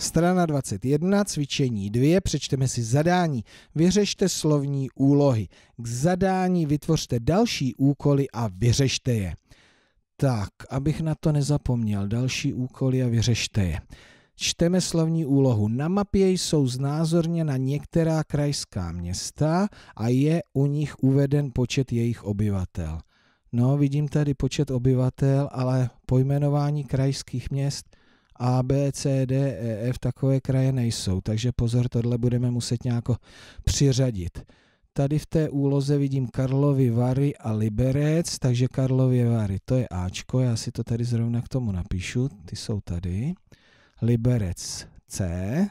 Strana 21, cvičení 2, přečteme si zadání. Vyřešte slovní úlohy. K zadání vytvořte další úkoly a vyřešte je. Tak, abych na to nezapomněl, další úkoly a vyřešte je. Čteme slovní úlohu. Na mapě jsou znázorněna některá krajská města a je u nich uveden počet jejich obyvatel. No, vidím tady počet obyvatel, ale pojmenování krajských měst a, B, C, D, E, F takové kraje nejsou, takže pozor, tohle budeme muset nějako přiřadit. Tady v té úloze vidím Karlovy Vary a Liberec, takže Karlovy Vary, to je Ačko, já si to tady zrovna k tomu napíšu, ty jsou tady. Liberec C,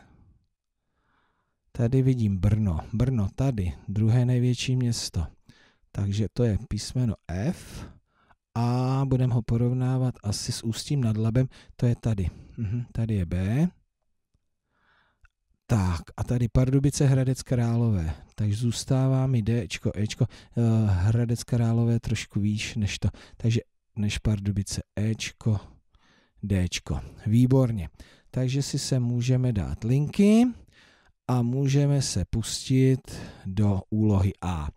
tady vidím Brno, Brno tady, druhé největší město. Takže to je písmeno F. A budeme ho porovnávat asi s ústím nad labem, to je tady. Mhm, tady je B. Tak a tady Pardubice, Hradec Králové. Takže zůstává mi D, Ečko. Eh, Hradec Králové trošku výš než to. Takže než Pardubice Ečko, Dčko. Výborně. Takže si se můžeme dát linky a můžeme se pustit do úlohy A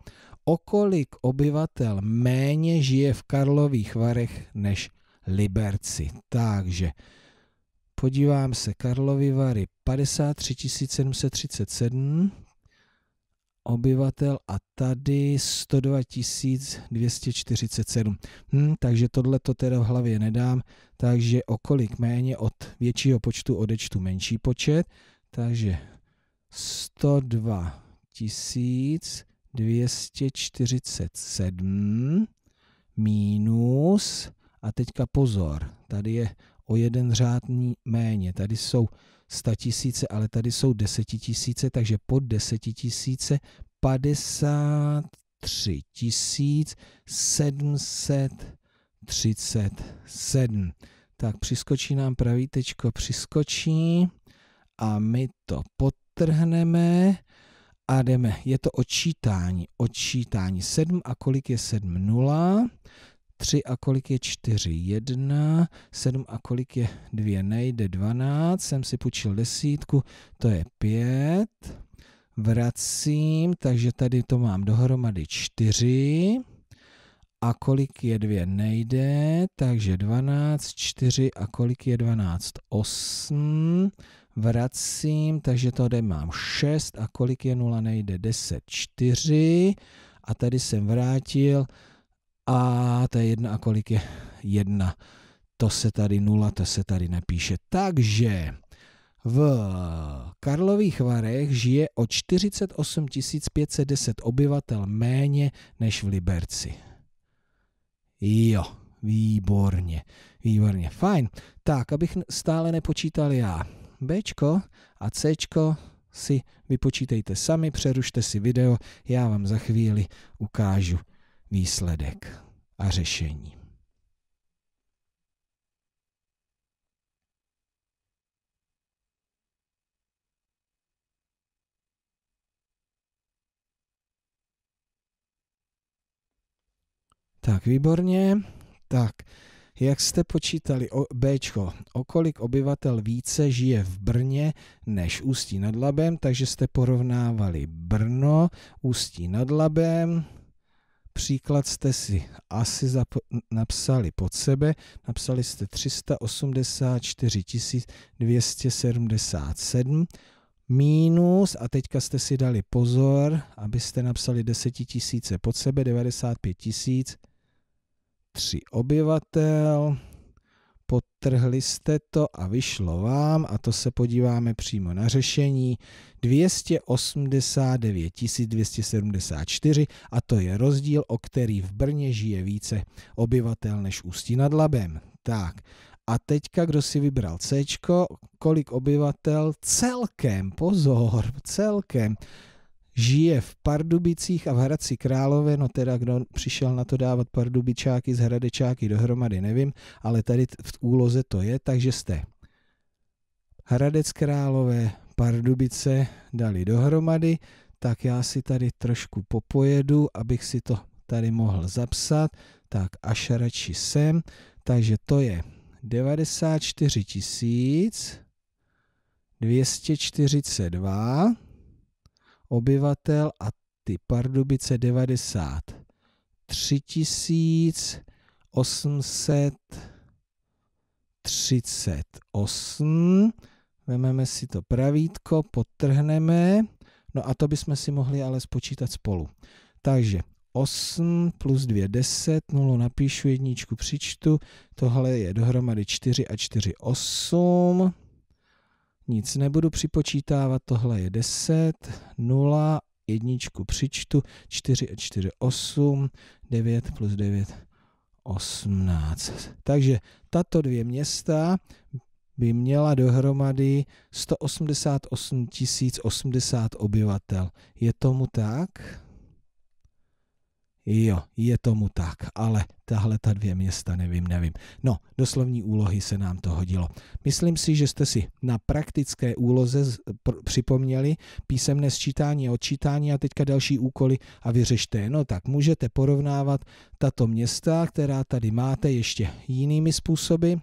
o kolik obyvatel méně žije v Karlových Varech než Liberci. Takže podívám se, Karlovy Vary 53 737 obyvatel a tady 102 247. Hm, takže tohle to teda v hlavě nedám, takže okolik méně od většího počtu odečtu menší počet, takže 102 000 247 minus, a teďka pozor, tady je o jeden řádný méně, tady jsou 100 tisíce, ale tady jsou 10 tisíce, takže pod tisíce 53 737. Tak přiskočí nám pravítečko, přiskočí a my to potrhneme a jdeme. Je to odčítání. Odčítání 7 a kolik je 7? 0. 3 a kolik je 4? 1. 7 a kolik je 2? Nejde 12. Jsem si půjčil desítku, to je 5. Vracím, takže tady to mám dohromady 4 a kolik je 2 nejde, takže 12, 4 a kolik je 12, 8, vracím, takže to jde mám 6 a kolik je 0 nejde, 10, 4 a tady jsem vrátil a to je 1 a kolik je 1, to se tady 0, to se tady nepíše, takže v Karlových Varech žije o 48 510 obyvatel méně než v Liberci. Jo, výborně, výborně, fajn. Tak, abych stále nepočítal já. Bčko a Cčko si vypočítejte sami, přerušte si video, já vám za chvíli ukážu výsledek a řešení. Tak, výborně. Tak, jak jste počítali o Bčko, o kolik obyvatel více žije v Brně než Ústí nad Labem, takže jste porovnávali Brno, Ústí nad Labem, příklad jste si asi napsali pod sebe, napsali jste 384 277 minus a teďka jste si dali pozor, abyste napsali 10 tisíce pod sebe, 95 tisíc 3 obyvatel, potrhli jste to a vyšlo vám, a to se podíváme přímo na řešení, 289 274 a to je rozdíl, o který v Brně žije více obyvatel než Ústí nad Labem. Tak, a teďka, kdo si vybral C, kolik obyvatel celkem, pozor, celkem, žije v Pardubicích a v Hradci Králové, no teda kdo přišel na to dávat Pardubičáky z Hradečáky dohromady, nevím, ale tady v úloze to je, takže jste Hradec Králové, Pardubice dali dohromady, tak já si tady trošku popojedu, abych si to tady mohl zapsat, tak až radši sem, takže to je 94 242 obyvatel a ty Pardubice 90. 3838. Vememe si to pravítko, potrhneme. No a to bychom si mohli ale spočítat spolu. Takže 8 plus 2, 10, 0 napíšu, jedničku přičtu, tohle je dohromady 4 a 4, 8 nic nebudu připočítávat, tohle je 10, 0, jedničku přičtu, 4 a 4, 8, 9 plus 9, 18. Takže tato dvě města by měla dohromady 188 080 obyvatel. Je tomu tak? Jo, je tomu tak, ale tahle ta dvě města nevím, nevím. No, doslovní úlohy se nám to hodilo. Myslím si, že jste si na praktické úloze připomněli písemné sčítání a odčítání a teďka další úkoly a vyřešte. No tak můžete porovnávat tato města, která tady máte ještě jinými způsoby,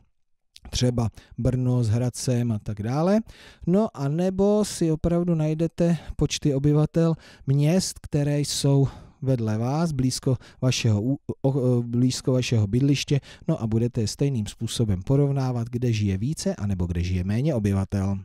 třeba Brno s Hradcem a tak dále. No a nebo si opravdu najdete počty obyvatel měst, které jsou vedle vás, blízko vašeho, blízko vašeho bydliště, no a budete stejným způsobem porovnávat, kde žije více anebo kde žije méně obyvatel.